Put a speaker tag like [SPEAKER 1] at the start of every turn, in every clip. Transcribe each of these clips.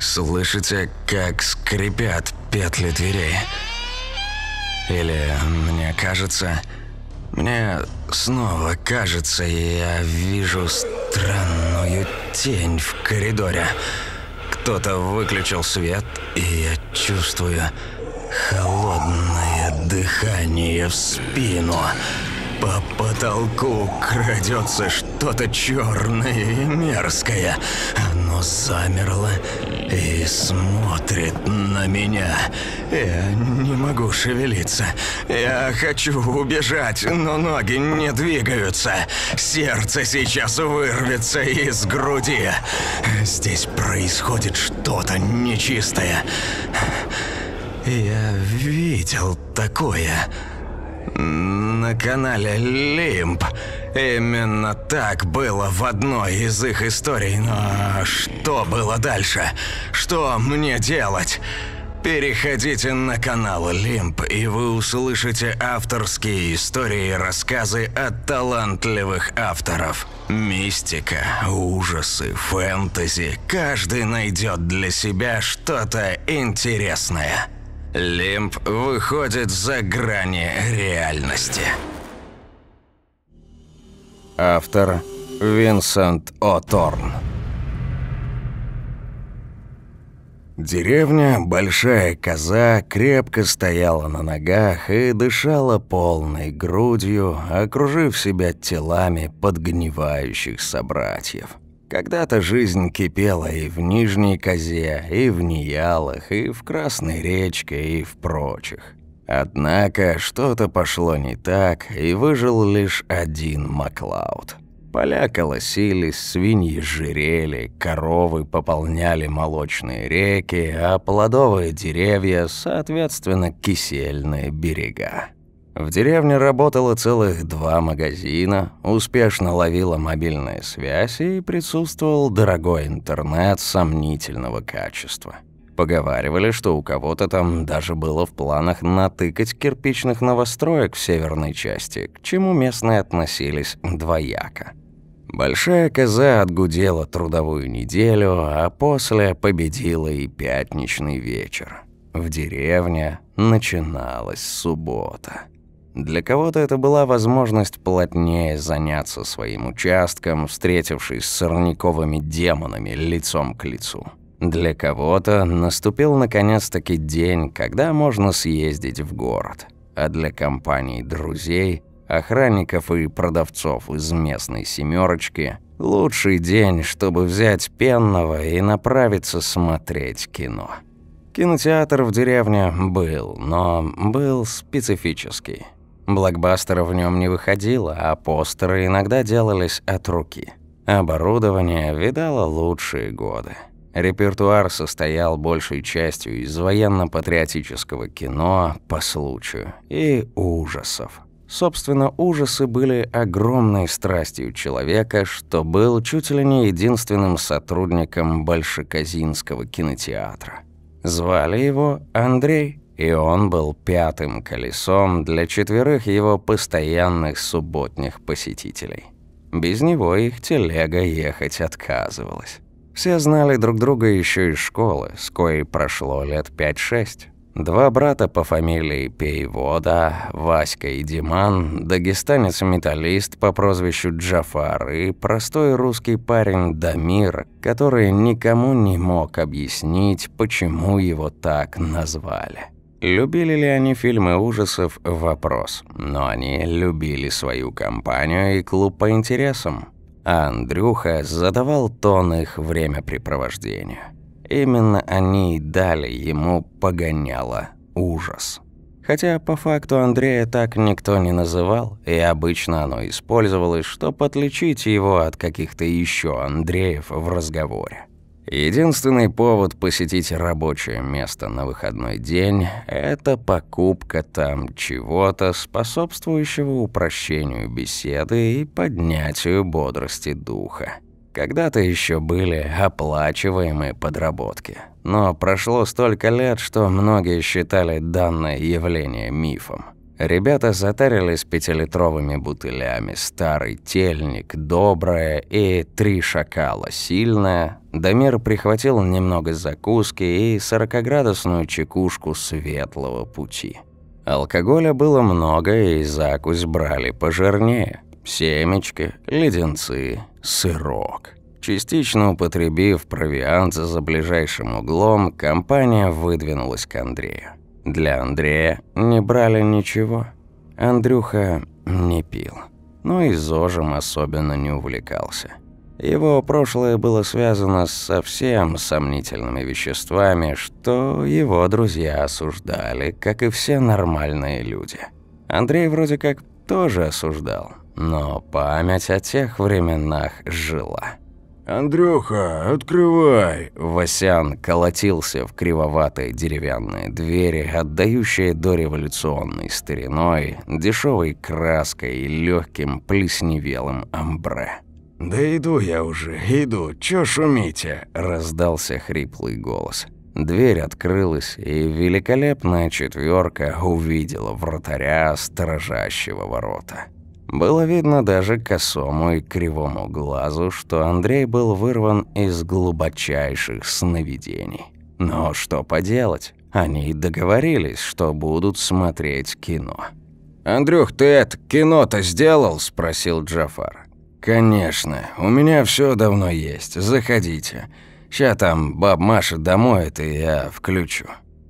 [SPEAKER 1] Слышите, как скрипят петли дверей? Или мне кажется... Мне снова кажется, я вижу странную тень в коридоре. Кто-то выключил свет, и я чувствую холодное дыхание в спину. По потолку крадется что-то черное и мерзкое оно замерло и смотрит на меня. Я не могу шевелиться. Я хочу убежать, но ноги не двигаются. Сердце сейчас вырвется из груди. Здесь происходит что-то нечистое. Я видел такое на канале Лимб. Именно так было в одной из их историй, но что было дальше? Что мне делать? Переходите на канал Лимп, и вы услышите авторские истории и рассказы от талантливых авторов. Мистика, ужасы, фэнтези. Каждый найдет для себя что-то интересное. Лимп выходит за грани реальности. Автор Винсент О'Торн. Деревня Большая Коза крепко стояла на ногах и дышала полной грудью, окружив себя телами подгнивающих собратьев. Когда-то жизнь кипела и в Нижней Козе, и в Ниялах, и в Красной речке, и в прочих. Однако что-то пошло не так, и выжил лишь один Маклауд. Поля колосились, свиньи жирели, коровы пополняли молочные реки, а плодовые деревья, соответственно, кисельные берега. В деревне работало целых два магазина, успешно ловила мобильная связь и присутствовал дорогой интернет сомнительного качества. Поговаривали, что у кого-то там даже было в планах натыкать кирпичных новостроек в северной части, к чему местные относились двояко. Большая коза отгудела трудовую неделю, а после победила и пятничный вечер. В деревне начиналась суббота. Для кого-то это была возможность плотнее заняться своим участком, встретившись с сорняковыми демонами лицом к лицу. Для кого-то наступил наконец-таки день, когда можно съездить в город, а для компаний друзей, охранников и продавцов из местной семерочки лучший день, чтобы взять пенного и направиться смотреть кино. Кинотеатр в деревне был, но был специфический. Блокбастера в нем не выходило, а постеры иногда делались от руки. Оборудование видало лучшие годы. Репертуар состоял большей частью из военно-патриотического кино по случаю и ужасов. Собственно, ужасы были огромной страстью человека, что был чуть ли не единственным сотрудником Большеказинского кинотеатра. Звали его Андрей, и он был пятым колесом для четверых его постоянных субботних посетителей. Без него их телега ехать отказывалась. Все знали друг друга еще из школы, с коей прошло лет 5-6. Два брата по фамилии Пейвода, Васька и Диман, дагестанец-металлист по прозвищу Джафар и простой русский парень Дамир, который никому не мог объяснить, почему его так назвали. Любили ли они фильмы ужасов – вопрос, но они любили свою компанию и клуб по интересам а Андрюха задавал тон их времяпрепровождению. Именно они и дали ему погоняло ужас. Хотя по факту Андрея так никто не называл, и обычно оно использовалось, чтобы отличить его от каких-то еще Андреев в разговоре. Единственный повод посетить рабочее место на выходной день – это покупка там чего-то, способствующего упрощению беседы и поднятию бодрости духа. Когда-то еще были оплачиваемые подработки. Но прошло столько лет, что многие считали данное явление мифом. Ребята затарились пятилитровыми бутылями «Старый тельник», «Доброе» и «Три шакала» «Сильное», Дамир прихватил немного закуски и сорокоградусную чекушку светлого пути. Алкоголя было много, и закусь брали пожирнее. Семечки, леденцы, сырок. Частично употребив провиант за ближайшим углом, компания выдвинулась к Андрею. Для Андрея не брали ничего. Андрюха не пил. Но и зожем особенно не увлекался. Его прошлое было связано с совсем сомнительными веществами, что его друзья осуждали, как и все нормальные люди. Андрей вроде как тоже осуждал, но память о тех временах жила. «Андрюха, открывай!» Васян колотился в кривоватой деревянной двери, отдающей дореволюционной стариной, дешевой краской и легким плесневелым амбре. «Да иду я уже, иду, чё шумите?» – раздался хриплый голос. Дверь открылась, и великолепная четвёрка увидела вратаря, сторожащего ворота. Было видно даже косому и кривому глазу, что Андрей был вырван из глубочайших сновидений. Но что поделать, они договорились, что будут смотреть кино. «Андрюх, ты это кино-то сделал?» – спросил Джафар. «Конечно, у меня все давно есть, заходите. Сейчас там баб Маша домоет, и я включу».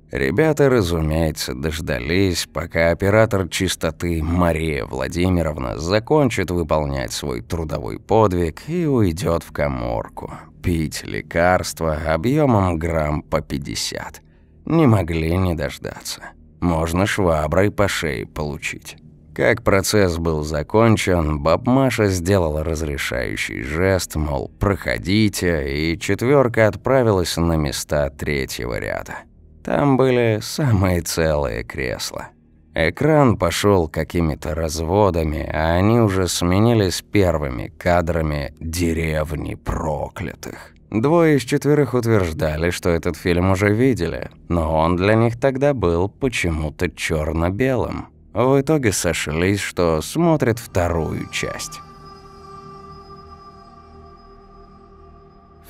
[SPEAKER 1] Ребята, разумеется, дождались, пока оператор чистоты Мария Владимировна закончит выполнять свой трудовой подвиг и уйдет в коморку. Пить лекарства объемом грамм по 50. Не могли не дождаться. Можно шваброй по шее получить. Как процесс был закончен, баб Маша сделала разрешающий жест, мол, проходите, и четверка отправилась на места третьего ряда. Там были самые целые кресла. Экран пошел какими-то разводами, а они уже сменились первыми кадрами «Деревни проклятых». Двое из четверых утверждали, что этот фильм уже видели, но он для них тогда был почему-то черно белым а в итоге сошлись, что смотрят вторую часть.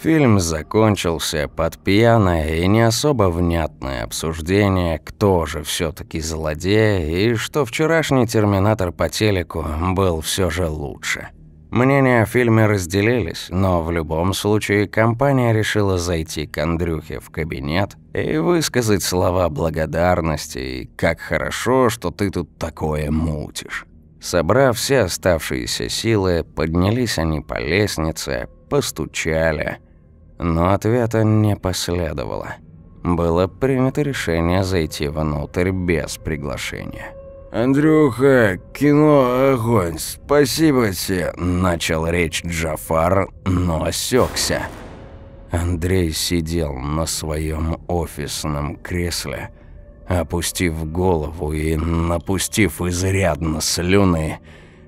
[SPEAKER 1] Фильм закончился под пьяное и не особо внятное обсуждение, кто же все таки злодей и что вчерашний «Терминатор» по телеку был все же лучше. Мнения о фильме разделились, но в любом случае компания решила зайти к Андрюхе в кабинет и высказать слова благодарности и «как хорошо, что ты тут такое мутишь». Собрав все оставшиеся силы, поднялись они по лестнице, постучали, но ответа не последовало. Было принято решение зайти внутрь без приглашения. «Андрюха, кино огонь, спасибо тебе!» – начал речь Джафар, но осекся. Андрей сидел на своем офисном кресле, опустив голову и напустив изрядно слюны.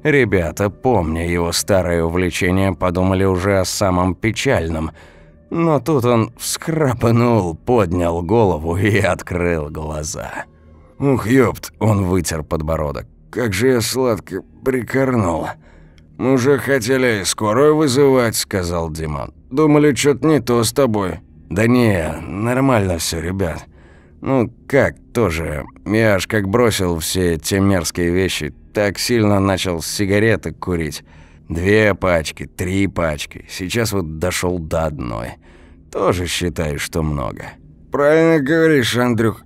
[SPEAKER 1] Ребята, помня его старое увлечение, подумали уже о самом печальном. Но тут он вскрапанул, поднял голову и открыл глаза. «Ух, ёпт!» – он вытер подбородок. «Как же я сладко прикорнул!» «Мы уже хотели и скорую вызывать», – сказал Диман. «Думали, что-то не то с тобой». «Да не, нормально все, ребят. Ну, как тоже. Я аж как бросил все те мерзкие вещи, так сильно начал сигареты курить. Две пачки, три пачки. Сейчас вот дошел до одной. Тоже считаю, что много». «Правильно говоришь, Андрюх.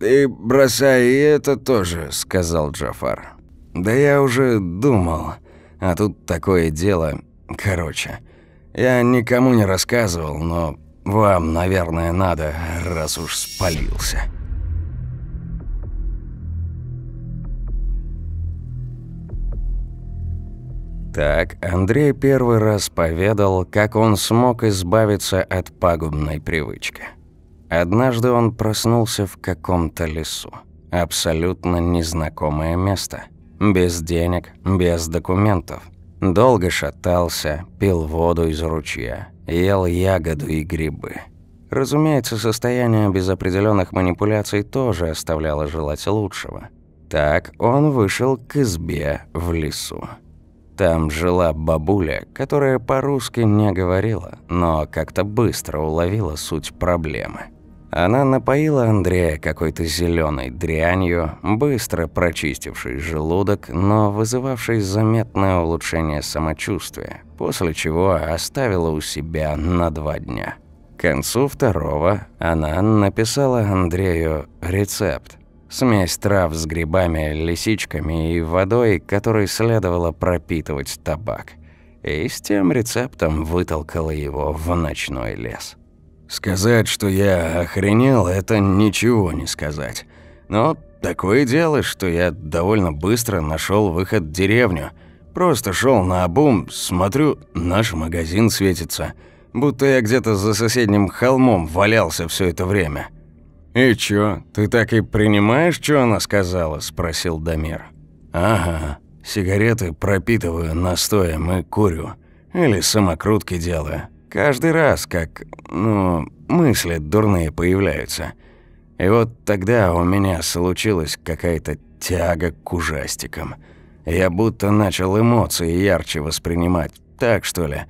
[SPEAKER 1] «Ты бросай и это тоже», — сказал Джафар. «Да я уже думал, а тут такое дело. Короче, я никому не рассказывал, но вам, наверное, надо, раз уж спалился». Так Андрей первый раз поведал, как он смог избавиться от пагубной привычки. Однажды он проснулся в каком-то лесу. Абсолютно незнакомое место. Без денег, без документов. Долго шатался, пил воду из ручья, ел ягоду и грибы. Разумеется, состояние без определенных манипуляций тоже оставляло желать лучшего. Так он вышел к избе в лесу. Там жила бабуля, которая по-русски не говорила, но как-то быстро уловила суть проблемы. Она напоила Андрея какой-то зеленой дрянью, быстро прочистившей желудок, но вызывавшей заметное улучшение самочувствия, после чего оставила у себя на два дня. К концу второго она написала Андрею рецепт. Смесь трав с грибами, лисичками и водой, которой следовало пропитывать табак. И с тем рецептом вытолкала его в ночной лес. Сказать, что я охренел, это ничего не сказать. Но такое дело, что я довольно быстро нашел выход в деревню. Просто шел на обум, смотрю, наш магазин светится. Будто я где-то за соседним холмом валялся все это время. «И чё, ты так и принимаешь, что она сказала?» – спросил Дамир. «Ага, сигареты пропитываю настоем и курю. Или самокрутки делаю». Каждый раз, как, ну, мысли дурные появляются. И вот тогда у меня случилась какая-то тяга к ужастикам. Я будто начал эмоции ярче воспринимать, так что ли?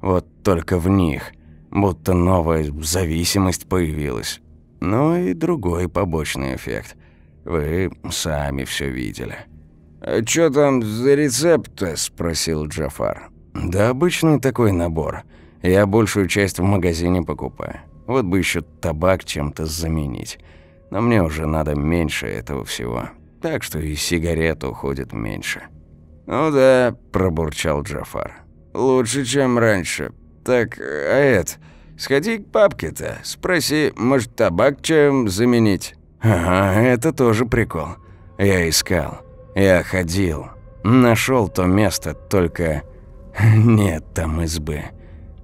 [SPEAKER 1] Вот только в них. Будто новая зависимость появилась. Ну и другой побочный эффект. Вы сами все видели. «А чё там за рецепт-то?» – спросил Джафар. «Да обычный такой набор. Я большую часть в магазине покупаю. Вот бы еще табак чем-то заменить. Но мне уже надо меньше этого всего. Так что и сигарет уходит меньше. «Ну да», – пробурчал Джафар. «Лучше, чем раньше. Так, а это? Сходи к папке-то, спроси, может, табак чем заменить?» «Ага, это тоже прикол. Я искал. Я ходил. Нашел то место, только нет там избы».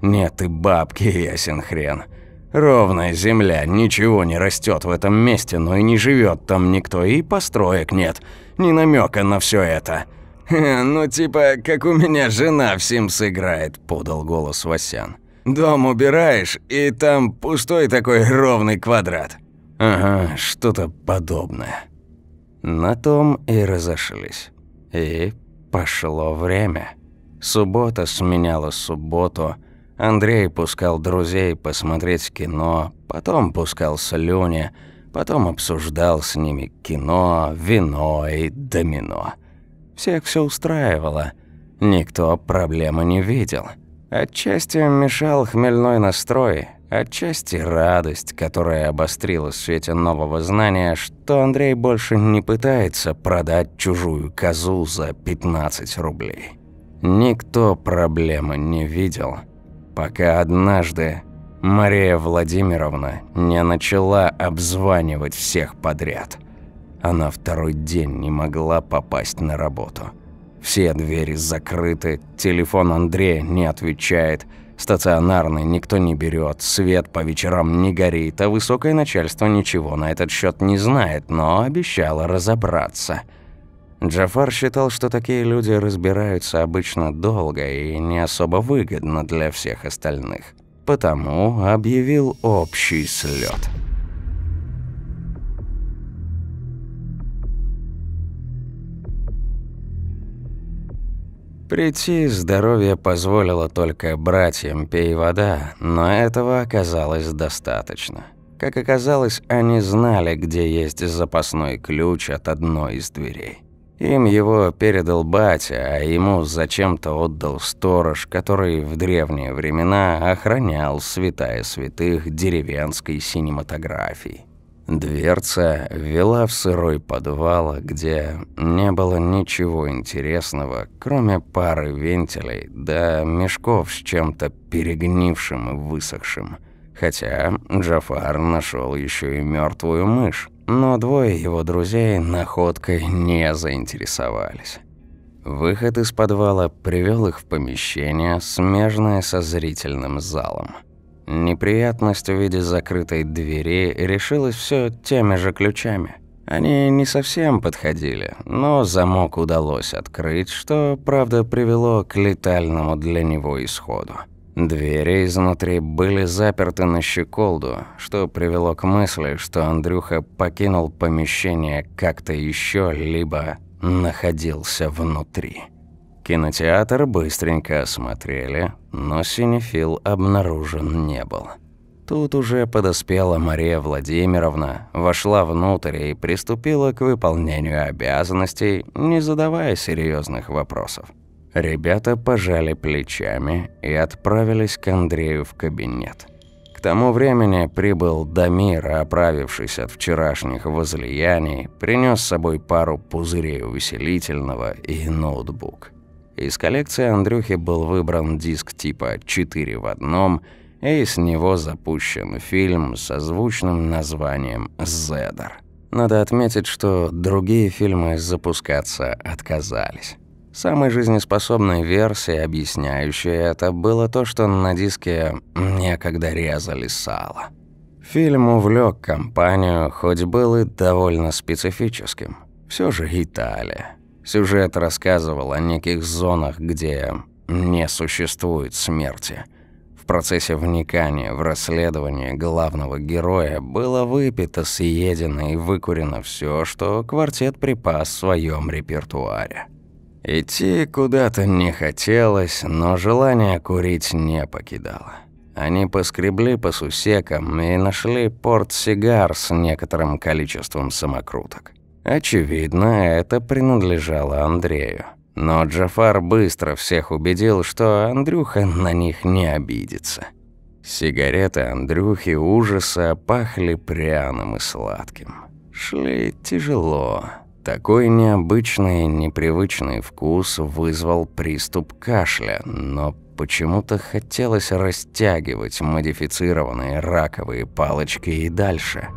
[SPEAKER 1] Нет и бабки, ясен хрен. Ровная земля, ничего не растет в этом месте, но и не живет там никто, и построек нет. Ни намека на все это. «Ну типа, как у меня жена в Симс играет», – подал голос Васян. «Дом убираешь, и там пустой такой ровный квадрат». «Ага, что-то подобное». На том и разошлись. И пошло время. Суббота сменяла субботу – Андрей пускал друзей посмотреть кино, потом пускал слюни, потом обсуждал с ними кино, вино и домино. Всех все устраивало, никто проблемы не видел. Отчасти мешал хмельной настрой, отчасти радость, которая обострилась в свете нового знания, что Андрей больше не пытается продать чужую козу за 15 рублей. Никто проблемы не видел – пока однажды Мария Владимировна не начала обзванивать всех подряд. Она второй день не могла попасть на работу. Все двери закрыты, телефон Андрея не отвечает, стационарный никто не берет, свет по вечерам не горит, а высокое начальство ничего на этот счет не знает, но обещало разобраться – Джафар считал, что такие люди разбираются обычно долго и не особо выгодно для всех остальных. Потому объявил общий слет. Прийти здоровье позволило только братьям пей вода, но этого оказалось достаточно. Как оказалось, они знали, где есть запасной ключ от одной из дверей. Им его передал батя, а ему зачем-то отдал сторож, который в древние времена охранял святая святых деревенской синематографии. Дверца вела в сырой подвал, где не было ничего интересного, кроме пары вентилей да мешков с чем-то перегнившим и высохшим. Хотя Джафар нашел еще и мертвую мышь но двое его друзей находкой не заинтересовались. Выход из подвала привел их в помещение, смежное со зрительным залом. Неприятность в виде закрытой двери решилась все теми же ключами. Они не совсем подходили, но замок удалось открыть, что, правда, привело к летальному для него исходу. Двери изнутри были заперты на щеколду, что привело к мысли, что Андрюха покинул помещение как-то еще, либо находился внутри. Кинотеатр быстренько осмотрели, но синефил обнаружен не был. Тут уже подоспела Мария Владимировна, вошла внутрь и приступила к выполнению обязанностей, не задавая серьезных вопросов. Ребята пожали плечами и отправились к Андрею в кабинет. К тому времени прибыл Дамир, оправившись от вчерашних возлияний, принес с собой пару пузырей увеселительного и ноутбук. Из коллекции Андрюхи был выбран диск типа «4 в одном», и с него запущен фильм со звучным названием «Зедер». Надо отметить, что другие фильмы запускаться отказались. Самой жизнеспособной версией, объясняющей это, было то, что на диске некогда резали сало. Фильм увлек компанию, хоть был и довольно специфическим. Все же Италия. Сюжет рассказывал о неких зонах, где не существует смерти. В процессе вникания в расследование главного героя было выпито, съедено и выкурено все, что квартет припас в своем репертуаре. Идти куда-то не хотелось, но желание курить не покидало. Они поскребли по сусекам и нашли портсигар с некоторым количеством самокруток. Очевидно, это принадлежало Андрею. Но Джафар быстро всех убедил, что Андрюха на них не обидится. Сигареты Андрюхи ужаса пахли пряным и сладким. Шли тяжело. Такой необычный, непривычный вкус вызвал приступ кашля, но почему-то хотелось растягивать модифицированные раковые палочки и дальше.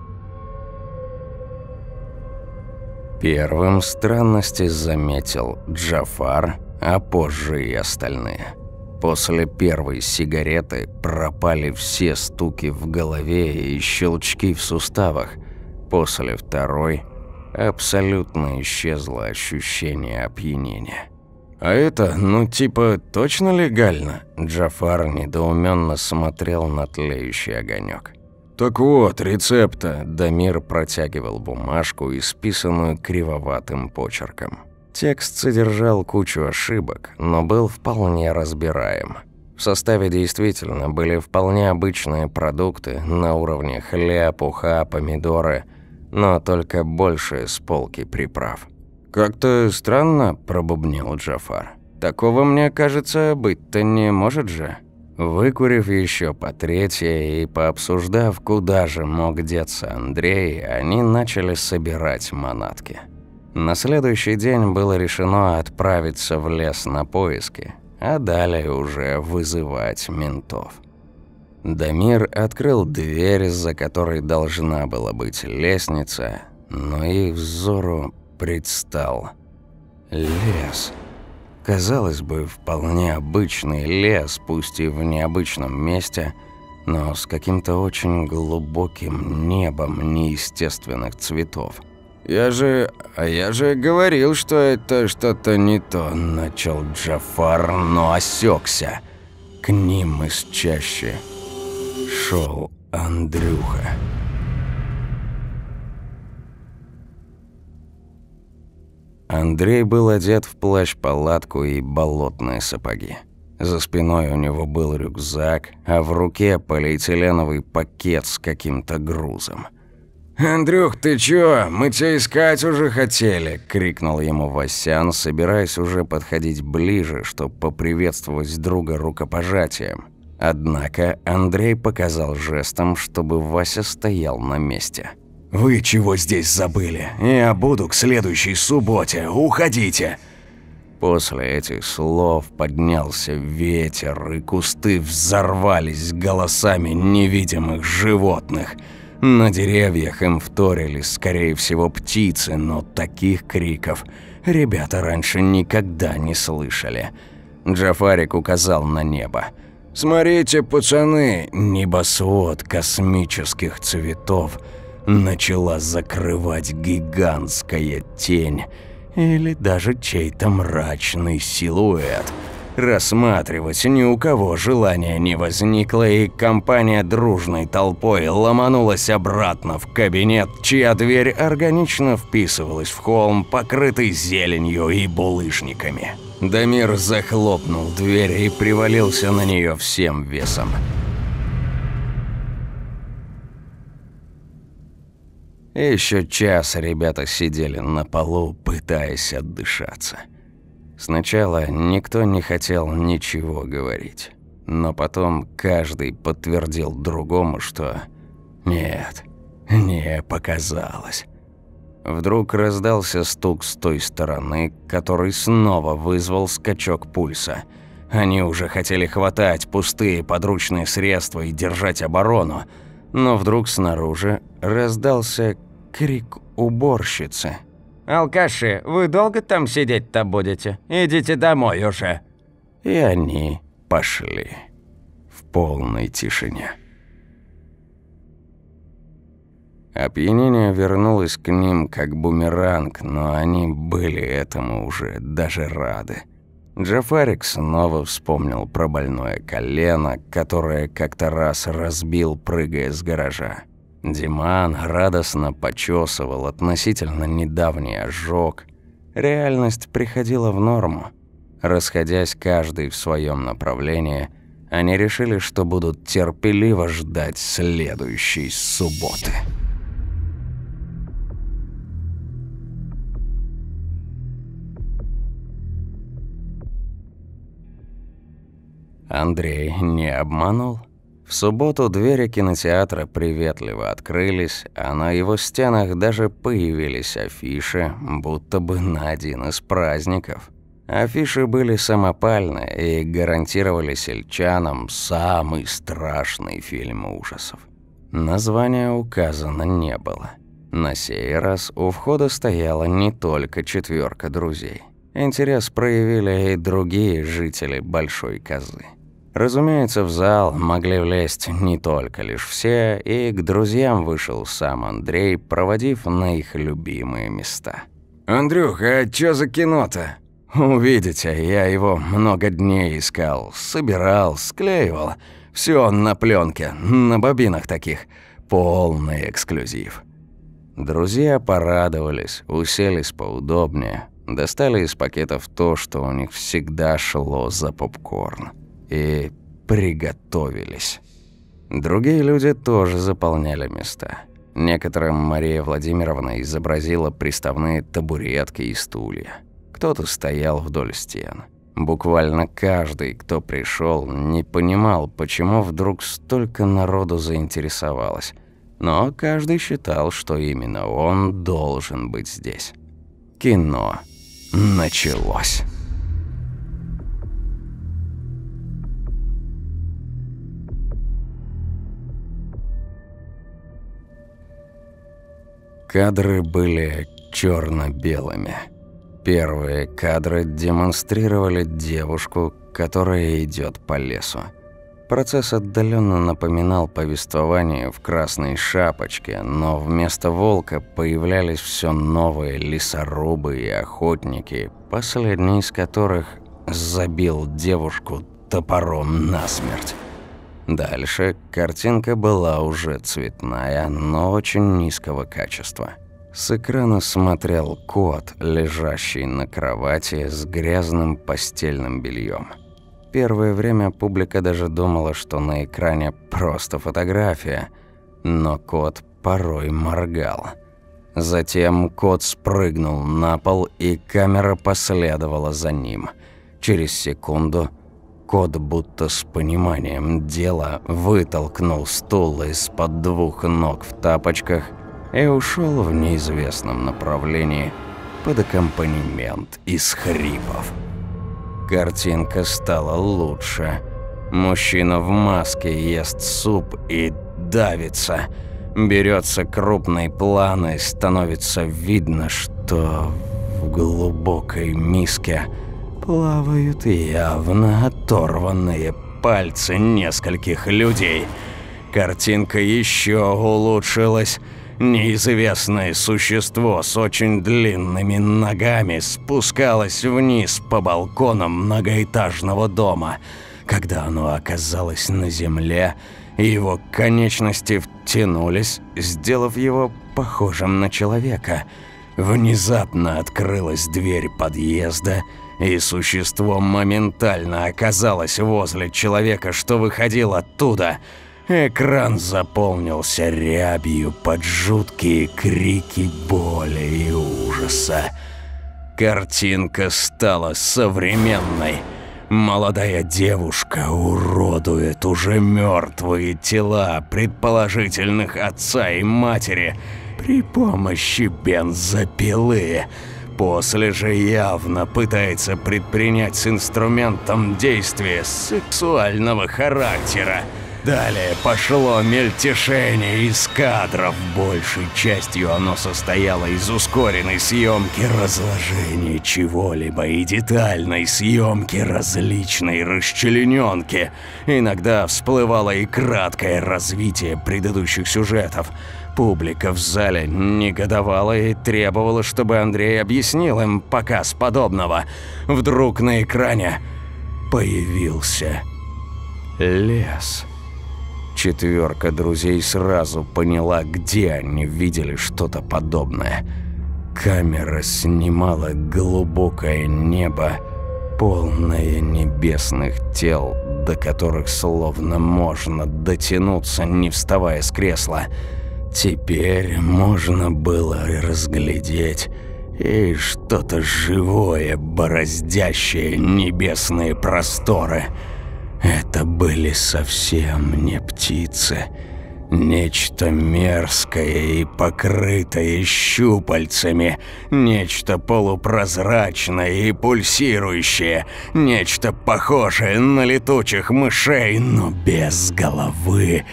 [SPEAKER 1] Первым странности заметил Джафар, а позже и остальные. После первой сигареты пропали все стуки в голове и щелчки в суставах, после второй абсолютно исчезло ощущение опьянения. «А это, ну типа, точно легально?» Джафар недоуменно смотрел на тлеющий огонек. «Так вот, рецепта!» Дамир протягивал бумажку, исписанную кривоватым почерком. Текст содержал кучу ошибок, но был вполне разбираем. В составе действительно были вполне обычные продукты на уровне хлеб, уха, помидоры – но только больше с полки приправ. «Как-то странно», – пробубнил Джафар. «Такого, мне кажется, быть-то не может же». Выкурив еще по третье и пообсуждав, куда же мог деться Андрей, они начали собирать манатки. На следующий день было решено отправиться в лес на поиски, а далее уже вызывать ментов. Дамир открыл дверь, за которой должна была быть лестница, но их взору предстал лес. Казалось бы, вполне обычный лес, пусть и в необычном месте, но с каким-то очень глубоким небом неестественных цветов. «Я же... а я же говорил, что это что-то не то», – начал Джафар, но осекся. К ним из чащи Шел Андрюха. Андрей был одет в плащ-палатку и болотные сапоги. За спиной у него был рюкзак, а в руке полиэтиленовый пакет с каким-то грузом. «Андрюх, ты чё? Мы тебя искать уже хотели!» – крикнул ему Васян, собираясь уже подходить ближе, чтобы поприветствовать друга рукопожатием. Однако Андрей показал жестом, чтобы Вася стоял на месте. «Вы чего здесь забыли? Я буду к следующей субботе. Уходите!» После этих слов поднялся ветер, и кусты взорвались голосами невидимых животных. На деревьях им вторили, скорее всего, птицы, но таких криков ребята раньше никогда не слышали. Джафарик указал на небо. «Смотрите, пацаны, небосвод космических цветов начала закрывать гигантская тень или даже чей-то мрачный силуэт» рассматривать ни у кого желания не возникло, и компания дружной толпой ломанулась обратно в кабинет, чья дверь органично вписывалась в холм, покрытый зеленью и булыжниками. Дамир захлопнул дверь и привалился на нее всем весом. Еще час ребята сидели на полу, пытаясь отдышаться. Сначала никто не хотел ничего говорить. Но потом каждый подтвердил другому, что «нет, не показалось». Вдруг раздался стук с той стороны, который снова вызвал скачок пульса. Они уже хотели хватать пустые подручные средства и держать оборону, но вдруг снаружи раздался крик уборщицы – «Алкаши, вы долго там сидеть-то будете? Идите домой уже!» И они пошли в полной тишине. Опьянение вернулось к ним как бумеранг, но они были этому уже даже рады. Джафарик снова вспомнил про больное колено, которое как-то раз разбил, прыгая с гаража. Диман радостно почесывал относительно недавний ожог. Реальность приходила в норму. Расходясь каждый в своем направлении, они решили, что будут терпеливо ждать следующей субботы. Андрей не обманул. В субботу двери кинотеатра приветливо открылись, а на его стенах даже появились афиши, будто бы на один из праздников. Афиши были самопальны и гарантировали сельчанам самый страшный фильм ужасов. Название указано не было. На сей раз у входа стояла не только четверка друзей. Интерес проявили и другие жители Большой Козы. Разумеется, в зал могли влезть не только лишь все, и к друзьям вышел сам Андрей, проводив на их любимые места. Андрюха, а чё за кино-то?» «Увидите, я его много дней искал, собирал, склеивал. всё на пленке, на бобинах таких. Полный эксклюзив». Друзья порадовались, уселись поудобнее, достали из пакетов то, что у них всегда шло за попкорн и приготовились. Другие люди тоже заполняли места. Некоторым Мария Владимировна изобразила приставные табуретки и стулья. Кто-то стоял вдоль стен. Буквально каждый, кто пришел, не понимал, почему вдруг столько народу заинтересовалось. Но каждый считал, что именно он должен быть здесь. Кино началось. Кадры были черно-белыми. Первые кадры демонстрировали девушку, которая идет по лесу. Процесс отдаленно напоминал повествование в «Красной шапочке», но вместо волка появлялись все новые лесорубы и охотники, последний из которых забил девушку топором насмерть. Дальше картинка была уже цветная, но очень низкого качества. С экрана смотрел кот, лежащий на кровати с грязным постельным бельем. Первое время публика даже думала, что на экране просто фотография, но кот порой моргал. Затем кот спрыгнул на пол, и камера последовала за ним. Через секунду – Кот будто с пониманием дела вытолкнул стул из-под двух ног в тапочках и ушел в неизвестном направлении под аккомпанемент из хрипов. Картинка стала лучше. Мужчина в маске ест суп и давится. Берется крупный план и становится видно, что в глубокой миске – плавают явно оторванные пальцы нескольких людей. Картинка еще улучшилась. Неизвестное существо с очень длинными ногами спускалось вниз по балконам многоэтажного дома. Когда оно оказалось на земле, его конечности втянулись, сделав его похожим на человека. Внезапно открылась дверь подъезда, и существо моментально оказалось возле человека, что выходил оттуда. Экран заполнился рябью под жуткие крики боли и ужаса. Картинка стала современной. Молодая девушка уродует уже мертвые тела предположительных отца и матери при помощи бензопилы – После же явно пытается предпринять с инструментом действия сексуального характера. Далее пошло мельтешение из кадров. Большей частью оно состояло из ускоренной съемки разложения чего-либо и детальной съемки различной расчлененки. Иногда всплывало и краткое развитие предыдущих сюжетов. Публика в зале негодовала и требовала, чтобы Андрей объяснил им показ подобного. Вдруг на экране появился лес. Четверка друзей сразу поняла, где они видели что-то подобное. Камера снимала глубокое небо, полное небесных тел, до которых словно можно дотянуться, не вставая с кресла. Теперь можно было разглядеть и что-то живое, бороздящее небесные просторы. Это были совсем не птицы. Нечто мерзкое и покрытое щупальцами, нечто полупрозрачное и пульсирующее, нечто похожее на летучих мышей, но без головы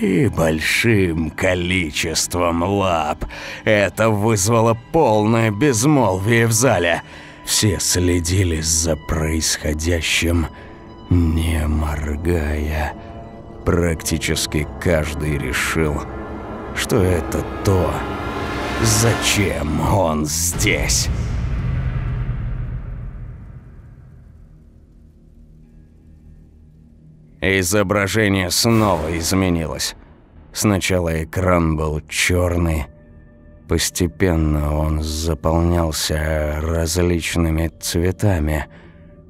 [SPEAKER 1] и большим количеством лап. Это вызвало полное безмолвие в зале. Все следили за происходящим, не моргая. Практически каждый решил, что это то, зачем он здесь. Изображение снова изменилось. Сначала экран был черный. Постепенно он заполнялся различными цветами.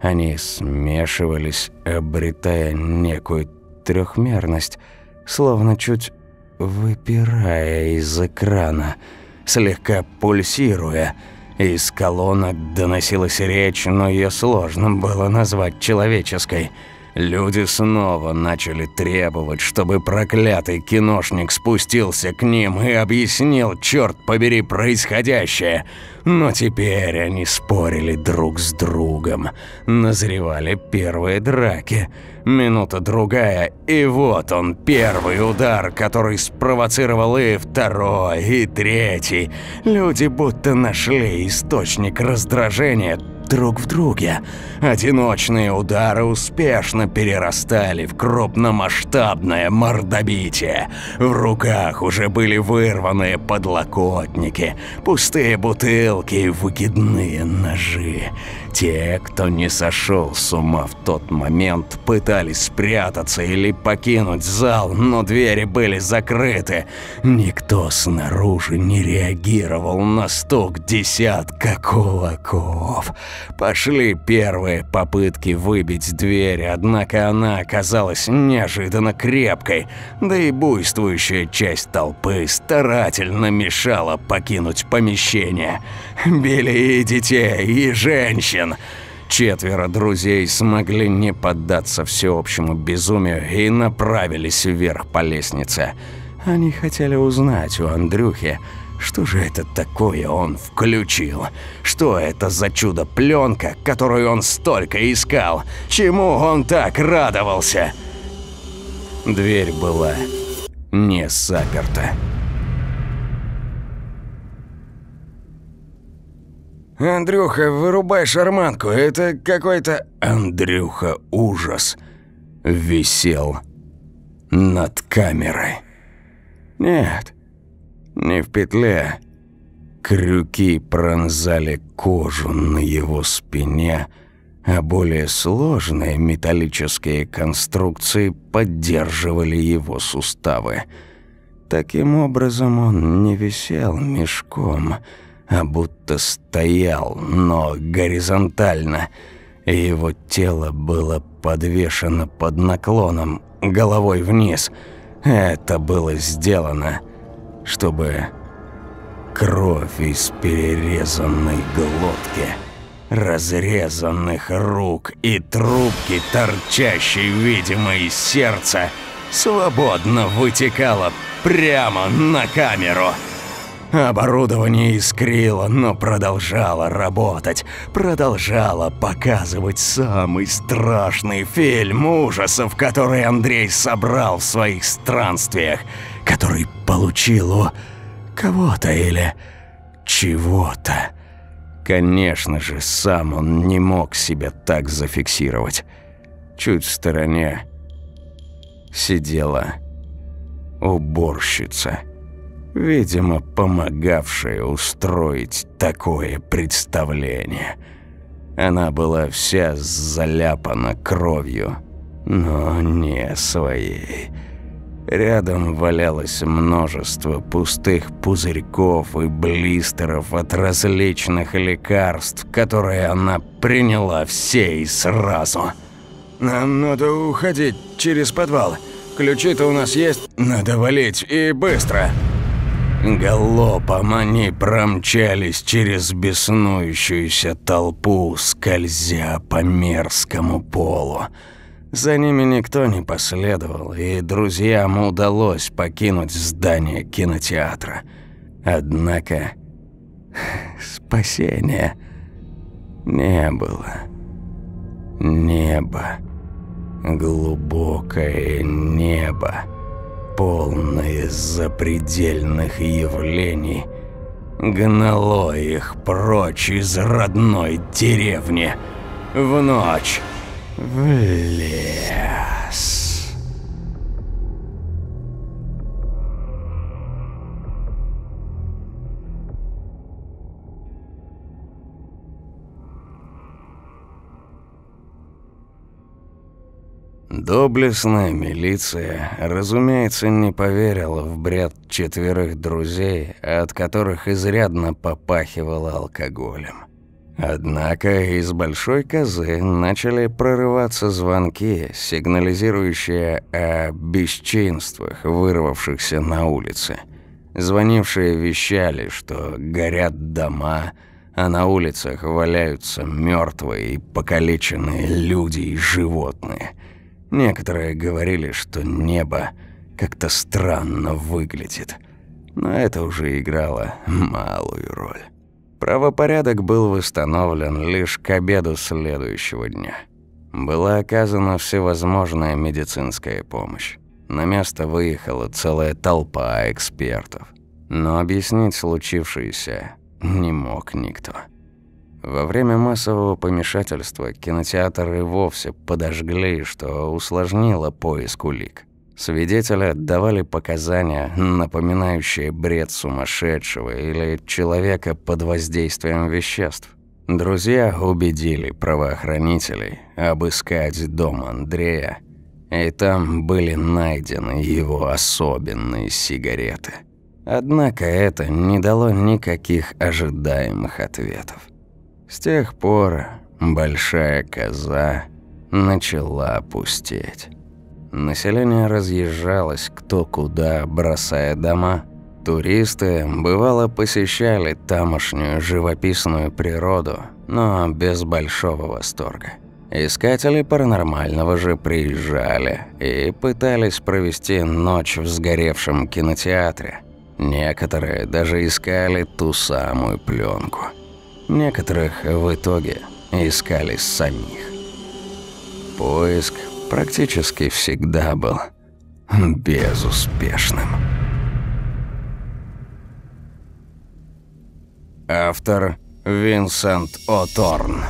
[SPEAKER 1] Они смешивались, обретая некую трехмерность, словно чуть выпирая из экрана, слегка пульсируя. Из колонок доносилась речь, но ее сложно было назвать человеческой – Люди снова начали требовать, чтобы проклятый киношник спустился к ним и объяснил, черт побери, происходящее. Но теперь они спорили друг с другом. Назревали первые драки. Минута-другая, и вот он, первый удар, который спровоцировал и второй, и третий. Люди будто нашли источник раздражения – друг в друге. Одиночные удары успешно перерастали в крупномасштабное мордобитие. В руках уже были вырванные подлокотники, пустые бутылки и выкидные ножи. Те, кто не сошел с ума в тот момент, пытались спрятаться или покинуть зал, но двери были закрыты. Никто снаружи не реагировал на стук десятка кулаков. Пошли первые попытки выбить дверь, однако она оказалась неожиданно крепкой, да и буйствующая часть толпы старательно мешала покинуть помещение. Били и детей, и женщин. Четверо друзей смогли не поддаться всеобщему безумию и направились вверх по лестнице. Они хотели узнать у Андрюхи, что же это такое он включил? Что это за чудо-пленка, которую он столько искал? Чему он так радовался? Дверь была не заперта. «Андрюха, вырубай шарманку, это какой-то...» Андрюха ужас висел над камерой. «Нет, не в петле. Крюки пронзали кожу на его спине, а более сложные металлические конструкции поддерживали его суставы. Таким образом он не висел мешком, а будто стоял, но горизонтально. Его тело было подвешено под наклоном, головой вниз. Это было сделано – чтобы кровь из перерезанной глотки, разрезанных рук и трубки, торчащей, видимо, из сердца, свободно вытекала прямо на камеру. Оборудование искрило, но продолжало работать, продолжало показывать самый страшный фильм ужасов, который Андрей собрал в своих странствиях – который получил у кого-то или чего-то. Конечно же, сам он не мог себя так зафиксировать. Чуть в стороне сидела уборщица, видимо, помогавшая устроить такое представление. Она была вся заляпана кровью, но не своей. Рядом валялось множество пустых пузырьков и блистеров от различных лекарств, которые она приняла все и сразу. «Нам надо уходить через подвал. Ключи-то у нас есть. Надо валить и быстро!» Галопом они промчались через беснующуюся толпу, скользя по мерзкому полу. За ними никто не последовал, и друзьям удалось покинуть здание кинотеатра. Однако спасения не было. Небо. Глубокое небо, полное запредельных явлений, гнало их прочь из родной деревни в ночь в лес. Доблестная милиция, разумеется, не поверила в бред четверых друзей, от которых изрядно попахивала алкоголем. Однако из большой козы начали прорываться звонки, сигнализирующие о бесчинствах, вырвавшихся на улице. Звонившие вещали, что горят дома, а на улицах валяются мертвые и покалеченные люди и животные. Некоторые говорили, что небо как-то странно выглядит, но это уже играло малую роль. Правопорядок был восстановлен лишь к обеду следующего дня. Была оказана всевозможная медицинская помощь. На место выехала целая толпа экспертов. Но объяснить случившееся не мог никто. Во время массового помешательства кинотеатры вовсе подожгли, что усложнило поиск улик. Свидетели отдавали показания, напоминающие бред сумасшедшего или человека под воздействием веществ. Друзья убедили правоохранителей обыскать дом Андрея, и там были найдены его особенные сигареты. Однако это не дало никаких ожидаемых ответов. С тех пор большая коза начала пустеть. Население разъезжалось кто куда, бросая дома. Туристы, бывало, посещали тамошнюю живописную природу, но без большого восторга. Искатели паранормального же приезжали и пытались провести ночь в сгоревшем кинотеатре. Некоторые даже искали ту самую пленку. Некоторых в итоге искали самих. Поиск практически всегда был безуспешным. Автор Винсент О'Торн.